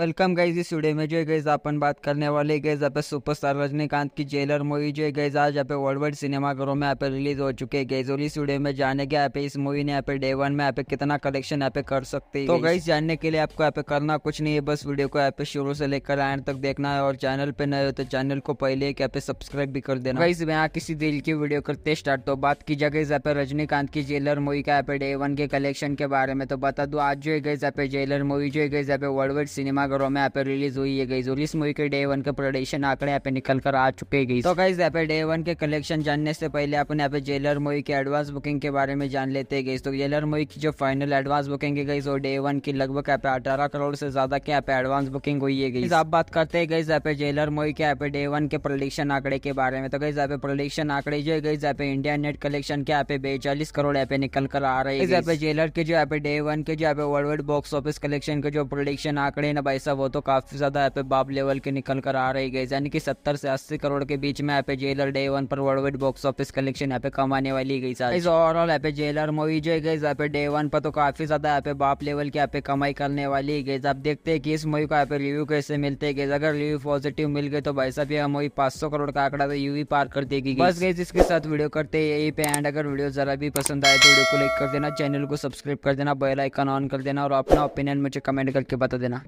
welcome guys इस video में जो गैज अपन बात करने वाले गैज यहाँ पे सुपरस्टार रजनीकांत की जेलर मूवी जो गैज आज यहाँ पे वर्ल्ड वाइड सिनेमाघरों में यहाँ पे रिलीज हो चुके हैं गैज और इस वीडियो में जाने के यहाँ पे इस मूवी ने यहाँ पे डे वन में यहाँ पे कितना कलेक्शन यहाँ पे कर सकते हैं तो गैज जानने के लिए आपको यहाँ पे करना कुछ नहीं है बस वीडियो को यहाँ पे शुरू से लेकर आयन तक देखना है और चैनल पे नए हो तो चैनल को पहले यहाँ पे सब्सक्राइब भी कर देना गाइज यहाँ किसी दिल की वीडियो करते स्टार्ट तो बात की जाए यहाँ पे रजनीकांत की जेलर मूवी का यहाँ पे डे वन के कलेक्शन के बारे में तो बता दो आज जो गैज यहाँ पे जेलर मूवी जो गई यहाँ पे वर्ल्ड वाइड सिनेमा नागरो में यहाँ पे रिलीज हुई है गई इस मूवी के डे वन के प्रोडक्शन आंकड़े यहाँ पे निकल कर आ चुके गई तो गाइज यहाँ पे डे वन के कलेक्शन जानने से पहले अपने यहाँ पे जेलर मूवी के एडवांस बुकिंग के बारे में जान लेते गई तो जेलर मूवी की जो फाइनल एडवांस बुकिंग है गई और डे वन की लगभग यहाँ पे अठारह करोड़ से ज्यादा के यहाँ पे एडवांस बुकिंग हुई है गई आप बात करते हैं गई यहाँ पे जेलर मूवी के यहाँ पे डे वन के प्रोडक्शन आंकड़े के बारे में तो गई यहाँ पे प्रोडिक्शन आंकड़े जो है गई यहाँ पे इंडिया नेट कलेक्शन के यहाँ पे बेचालीस करोड़ यहाँ पे निकल कर आ रहे हैं जेलर के जो यहाँ पे डे वन के जो यहाँ पे worldwide box office collection के जो प्रोडिक्शन आंकड़े ना भाई साहब वो तो काफ़ी ज़्यादा ऐप बाप लेवल के निकल कर आ रही गई यानी कि सत्तर से अस्सी करोड़ के बीच में ऐप जेलर डे वन पर worldwide box office collection ऐप कमाने वाली गई सर इस ओवरऑल ऐप जेलर मूवी जो गई ऐप डे वन पर तो काफ़ी ज़्यादा ऐप बाप लेवल की ऐप कमाई करने वाली गई आप देखते हैं कि इस मूवी का ऐप रिव्यू कैसे मिलते गए अगर रिव्यू पॉजिटिव मिल गए तो भाई साहब यह मूवी पाँच करोड़ का आंकड़ा तो यूवी पार कर देगी बस गई इसके साथ वीडियो करते यही पे एंड अगर वीडियो ज़रा भी पसंद आए तो वीडियो को लाइक कर देना चैनल को सब्सक्राइब कर देना बेल आइकन ऑन कर देना और अपना ओपिनियन मुझे कमेंट करके बता देना